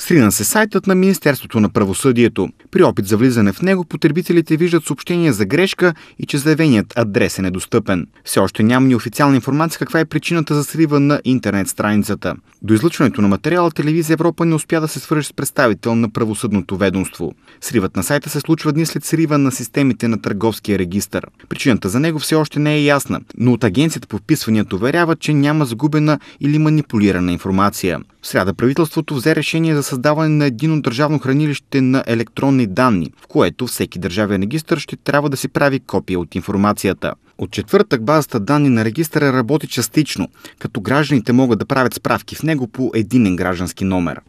Срина се сайтът на Министерството на правосъдието. При опит за влизане в него потребителите виждат съобщение за грешка и че заявеният адрес е недостъпен. Все още няма ни официална информация каква е причината за срива на интернет страницата. До излъчването на материала телевизия Европа не успя да се свържи с представител на правосъдното ведомство. Сривът на сайта се случва дни след срива на системите на търговския регистр. Причината за него все още не е ясна, но от агенцията по вписванията уверяват, че няма загубена или манипулирана информация. В сряда правителството взе решение за създаване на едино държавно хранилище на електронни данни, в което всеки държавен регистр ще трябва да си прави копия от информацията. От четвъртък базата данни на регистъра работи частично, като гражданите могат да правят справки в него по единен граждански номер.